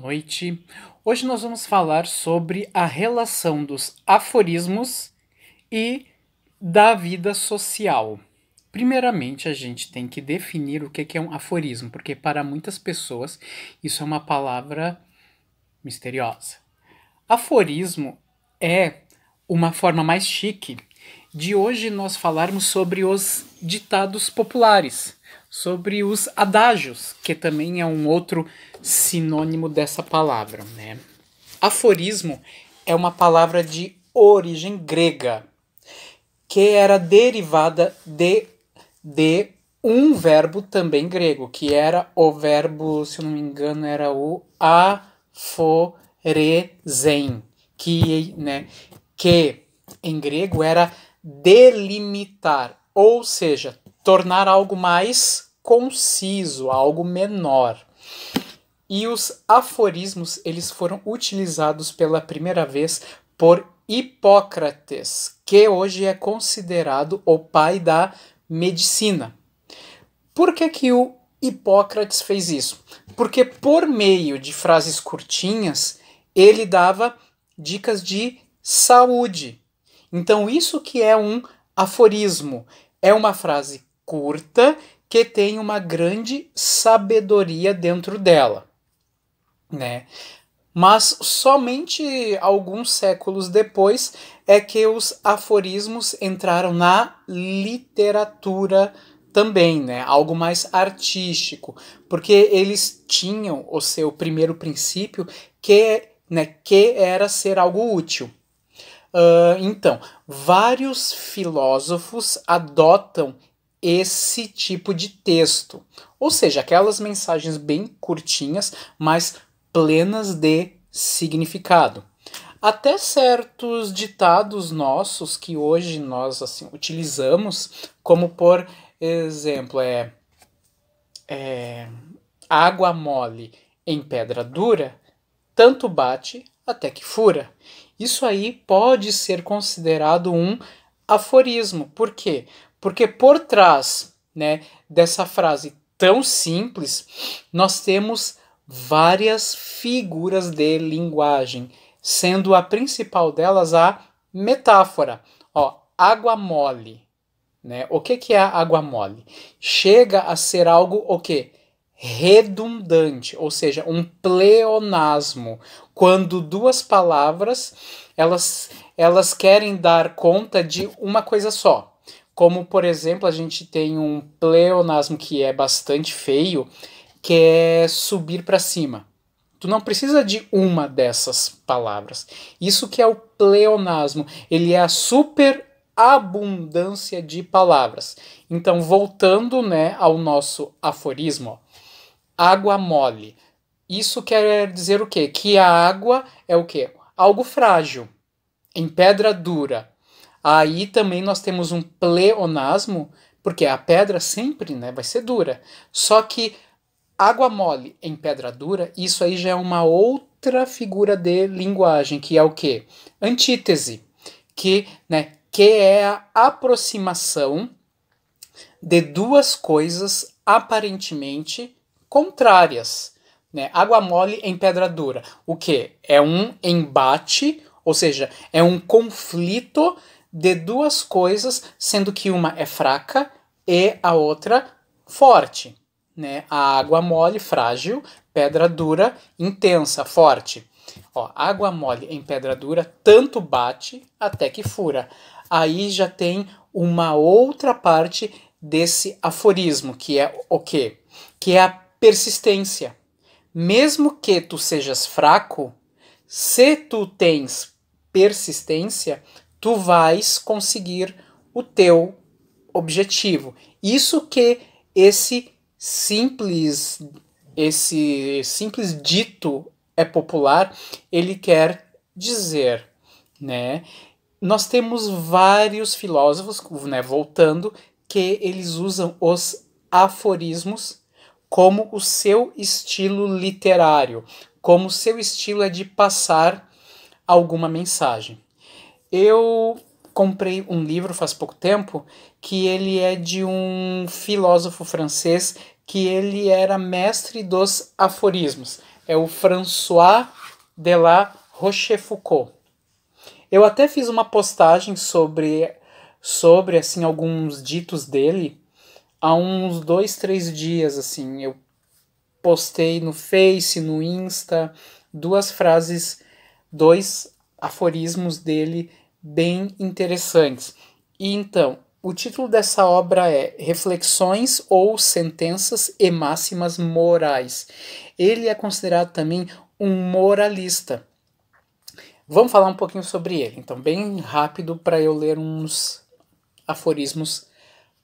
noite. Hoje nós vamos falar sobre a relação dos aforismos e da vida social. Primeiramente, a gente tem que definir o que é um aforismo, porque para muitas pessoas isso é uma palavra misteriosa. Aforismo é uma forma mais chique de hoje nós falarmos sobre os ditados populares sobre os adágios, que também é um outro sinônimo dessa palavra. Né? Aforismo é uma palavra de origem grega, que era derivada de, de um verbo também grego, que era o verbo, se eu não me engano, era o aforezen, que, né, que em grego era delimitar, ou seja, tornar algo mais conciso, algo menor. E os aforismos, eles foram utilizados pela primeira vez por Hipócrates, que hoje é considerado o pai da medicina. Por que que o Hipócrates fez isso? Porque por meio de frases curtinhas, ele dava dicas de saúde. Então, isso que é um aforismo. É uma frase curta que tem uma grande sabedoria dentro dela, né? Mas somente alguns séculos depois é que os aforismos entraram na literatura também, né? Algo mais artístico, porque eles tinham o seu primeiro princípio que, né, que era ser algo útil. Uh, então, vários filósofos adotam esse tipo de texto. Ou seja, aquelas mensagens bem curtinhas, mas plenas de significado. Até certos ditados nossos que hoje nós assim utilizamos, como por exemplo, é, é água mole em pedra dura, tanto bate até que fura. Isso aí pode ser considerado um aforismo. Por quê? Porque por trás né, dessa frase tão simples, nós temos várias figuras de linguagem, sendo a principal delas a metáfora. Ó, água mole. Né? O que, que é água mole? Chega a ser algo o quê? redundante, ou seja, um pleonasmo, quando duas palavras elas elas querem dar conta de uma coisa só. Como, por exemplo, a gente tem um pleonasmo que é bastante feio, que é subir para cima. Tu não precisa de uma dessas palavras. Isso que é o pleonasmo, ele é a super abundância de palavras. Então, voltando, né, ao nosso aforismo, ó, água mole. Isso quer dizer o quê? Que a água é o quê? Algo frágil, em pedra dura, Aí também nós temos um pleonasmo, porque a pedra sempre né, vai ser dura. Só que água mole em pedra dura, isso aí já é uma outra figura de linguagem, que é o quê? Antítese, que, né, que é a aproximação de duas coisas aparentemente contrárias. Né? Água mole em pedra dura. O que? É um embate, ou seja, é um conflito de duas coisas, sendo que uma é fraca e a outra forte. Né? A água mole, frágil, pedra dura, intensa, forte. Ó, água mole em pedra dura tanto bate até que fura. Aí já tem uma outra parte desse aforismo, que é o quê? Que é a persistência. Mesmo que tu sejas fraco, se tu tens persistência, tu vais conseguir o teu objetivo. Isso que esse simples esse simples dito é popular, ele quer dizer, né? Nós temos vários filósofos, né, voltando, que eles usam os aforismos como o seu estilo literário, como o seu estilo é de passar alguma mensagem. Eu comprei um livro faz pouco tempo que ele é de um filósofo francês que ele era mestre dos aforismos. É o François de la Rochefoucauld. Eu até fiz uma postagem sobre sobre assim alguns ditos dele há uns dois três dias assim eu postei no Face no Insta duas frases dois aforismos dele bem interessantes. E então, o título dessa obra é Reflexões ou Sentenças e Máximas Morais. Ele é considerado também um moralista. Vamos falar um pouquinho sobre ele, então, bem rápido para eu ler uns aforismos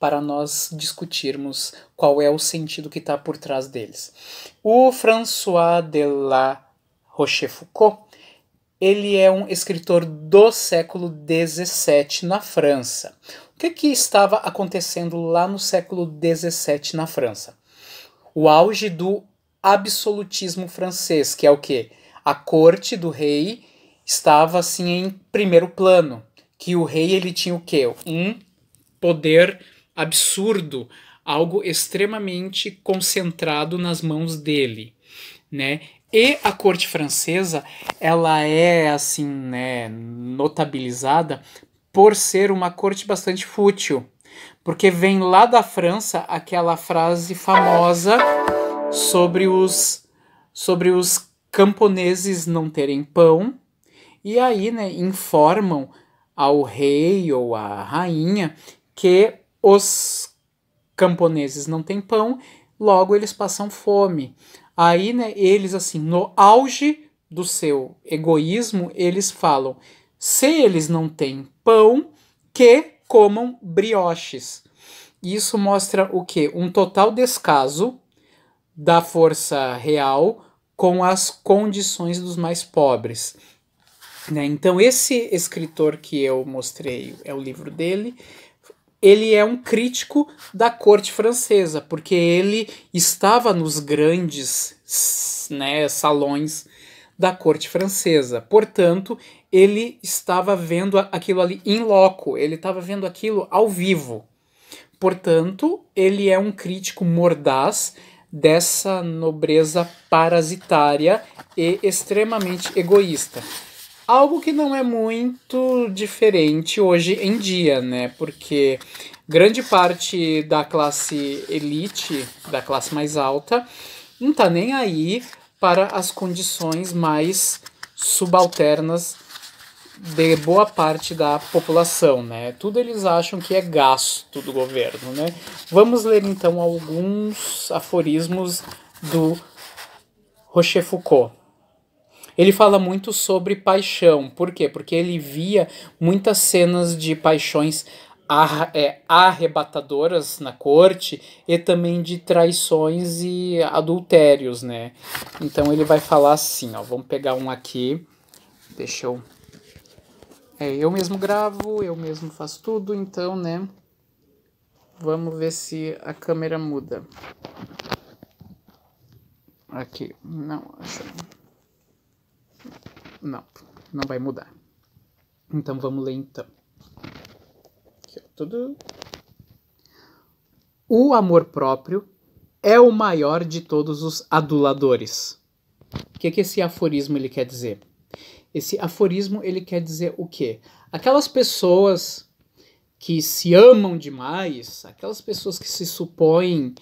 para nós discutirmos qual é o sentido que está por trás deles. O François de la Rochefoucauld ele é um escritor do século XVII na França. O que, que estava acontecendo lá no século XVII na França? O auge do absolutismo francês, que é o que? A corte do rei estava assim em primeiro plano, que o rei ele tinha o que? Um poder absurdo, algo extremamente concentrado nas mãos dele, né? E a corte francesa, ela é assim, né, notabilizada por ser uma corte bastante fútil, porque vem lá da França aquela frase famosa sobre os sobre os camponeses não terem pão, e aí, né, informam ao rei ou à rainha que os camponeses não têm pão, logo eles passam fome. Aí, né, eles assim, no auge do seu egoísmo, eles falam: se eles não têm pão, que comam brioches. Isso mostra o que? Um total descaso da força real com as condições dos mais pobres. Né? Então, esse escritor que eu mostrei é o livro dele ele é um crítico da corte francesa, porque ele estava nos grandes né, salões da corte francesa. Portanto, ele estava vendo aquilo ali em loco, ele estava vendo aquilo ao vivo. Portanto, ele é um crítico mordaz dessa nobreza parasitária e extremamente egoísta. Algo que não é muito diferente hoje em dia, né? Porque grande parte da classe elite, da classe mais alta, não tá nem aí para as condições mais subalternas de boa parte da população, né? Tudo eles acham que é gasto do governo, né? Vamos ler então alguns aforismos do Rochefoucault. Ele fala muito sobre paixão. Por quê? Porque ele via muitas cenas de paixões é, arrebatadoras na corte e também de traições e adultérios, né? Então ele vai falar assim, ó, vamos pegar um aqui. Deixa eu é, eu mesmo gravo, eu mesmo faço tudo, então, né? Vamos ver se a câmera muda. Aqui, não, acho. Não, não vai mudar. Então vamos ler então. Aqui, ó, tudo. O amor próprio é o maior de todos os aduladores. O que, que esse aforismo ele quer dizer? Esse aforismo ele quer dizer o quê? Aquelas pessoas que se amam demais, aquelas pessoas que se supõem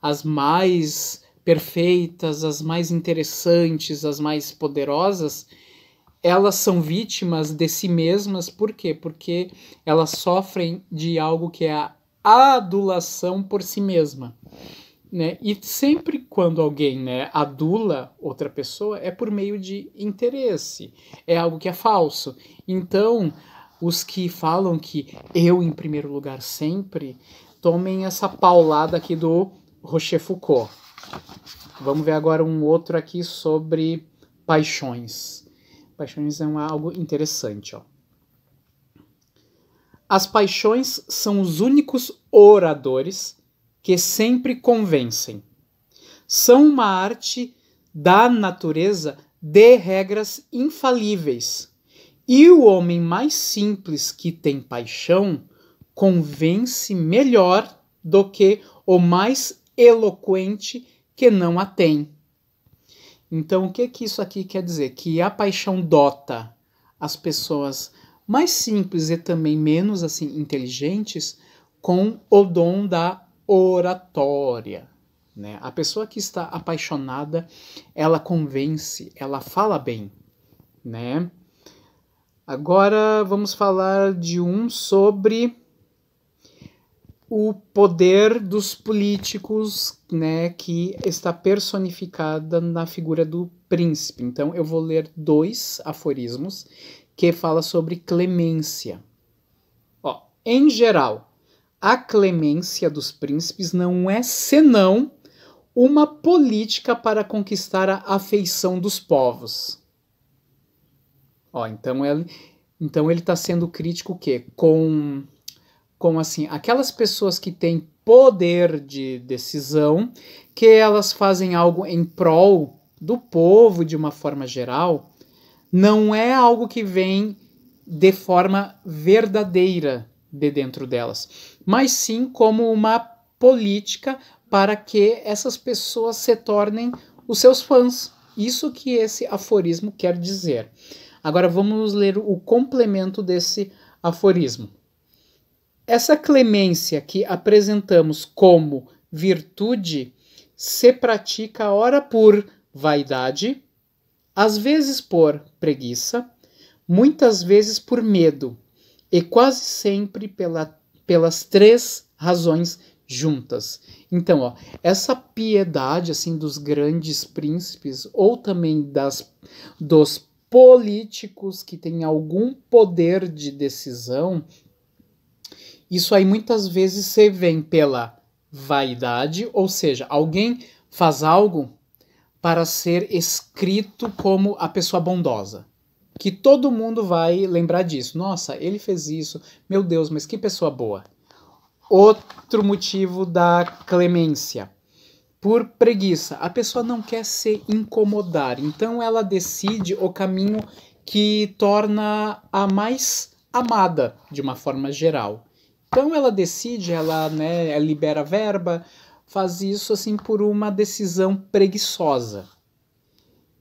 as mais perfeitas, as mais interessantes, as mais poderosas, elas são vítimas de si mesmas, por quê? Porque elas sofrem de algo que é a adulação por si mesma. Né? E sempre quando alguém né, adula outra pessoa é por meio de interesse, é algo que é falso. Então, os que falam que eu em primeiro lugar sempre, tomem essa paulada aqui do Rocher Foucault. Vamos ver agora um outro aqui sobre paixões. Paixões é algo interessante, ó. As paixões são os únicos oradores que sempre convencem. São uma arte da natureza de regras infalíveis. E o homem mais simples que tem paixão convence melhor do que o mais eloquente que não a tem. Então, o que é que isso aqui quer dizer? Que a paixão dota as pessoas mais simples e também menos assim inteligentes com o dom da oratória. Né? A pessoa que está apaixonada, ela convence, ela fala bem, né? Agora vamos falar de um sobre o poder dos políticos, né, que está personificada na figura do príncipe. Então eu vou ler dois aforismos que fala sobre clemência. Ó, em geral, a clemência dos príncipes não é senão uma política para conquistar a afeição dos povos. Ó, então ele então ele está sendo crítico o quê? Com como assim, aquelas pessoas que têm poder de decisão, que elas fazem algo em prol do povo de uma forma geral, não é algo que vem de forma verdadeira de dentro delas, mas sim como uma política para que essas pessoas se tornem os seus fãs. Isso que esse aforismo quer dizer. Agora vamos ler o complemento desse aforismo. Essa clemência que apresentamos como virtude se pratica ora por vaidade, às vezes por preguiça, muitas vezes por medo e quase sempre pela, pelas três razões juntas. Então, ó, essa piedade assim dos grandes príncipes ou também das dos políticos que têm algum poder de decisão isso aí muitas vezes se vem pela vaidade, ou seja, alguém faz algo para ser escrito como a pessoa bondosa. Que todo mundo vai lembrar disso. Nossa, ele fez isso. Meu Deus, mas que pessoa boa. Outro motivo da clemência. Por preguiça. A pessoa não quer se incomodar, então ela decide o caminho que torna a mais amada, de uma forma geral. Então ela decide, ela, né, ela libera verba, faz isso assim por uma decisão preguiçosa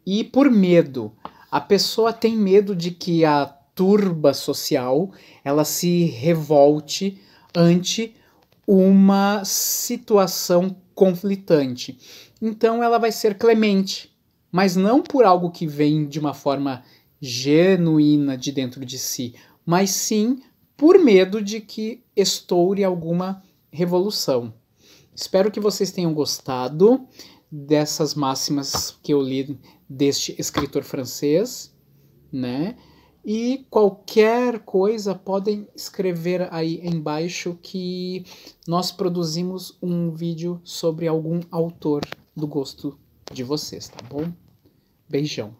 e por medo. A pessoa tem medo de que a turba social ela se revolte ante uma situação conflitante. Então ela vai ser clemente, mas não por algo que vem de uma forma genuína de dentro de si, mas sim por medo de que estoure alguma revolução. Espero que vocês tenham gostado dessas máximas que eu li deste escritor francês, né? E qualquer coisa podem escrever aí embaixo que nós produzimos um vídeo sobre algum autor do gosto de vocês, tá bom? Beijão.